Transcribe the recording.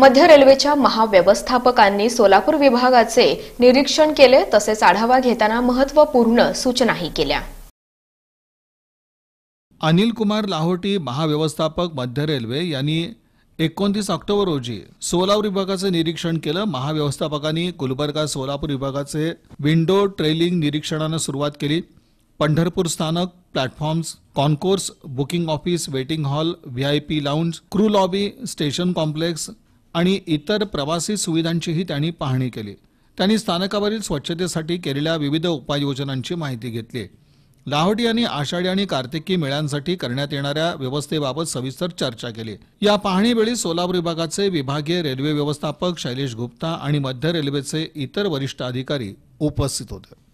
मध्य रेल्वेच्या महाव्यवस्थापकांनी सोलापूर विभागाचे निरीक्षण केले तसेच आढावा घेताना महत्त्वपूर्ण सूचनाही केल्या अनिल कुमार लाहोटी महाव्यवस्थापक मध्य रेल्वे यांनी एकोणतीस ऑक्टोबर रोजी सोलापूर विभागाचे निरीक्षण केलं महाव्यवस्थापकांनी गुलबर्गा सोलापूर विभागाचे विंडो ट्रेलिंग निरीक्षणानं सुरुवात केली पंढरपूर स्थानक platforms concourse booking office waiting hall V I P lounge crew lobby station complex आणि इतर प्रवासी सुविधांचीही त्यांनी पाहणी केली त्यांनी स्थानकावरील स्वच्छतेसाठी केलेल्या विविध उपाययोजनांची माहिती घेतली लाहोटी यांनी आषाढी आणि कार्तिकी मेळ्यांसाठी करण्यात येणाऱ्या व्यवस्थेबाबत सविस्तर चर्चा केली या पाहणीवेळी सोलापूर विभागाचे विभागीय रेल्वे व्यवस्थापक शैलेश गुप्ता आणि मध्य रेल्वेचे इतर वरिष्ठ अधिकारी उपस्थित होते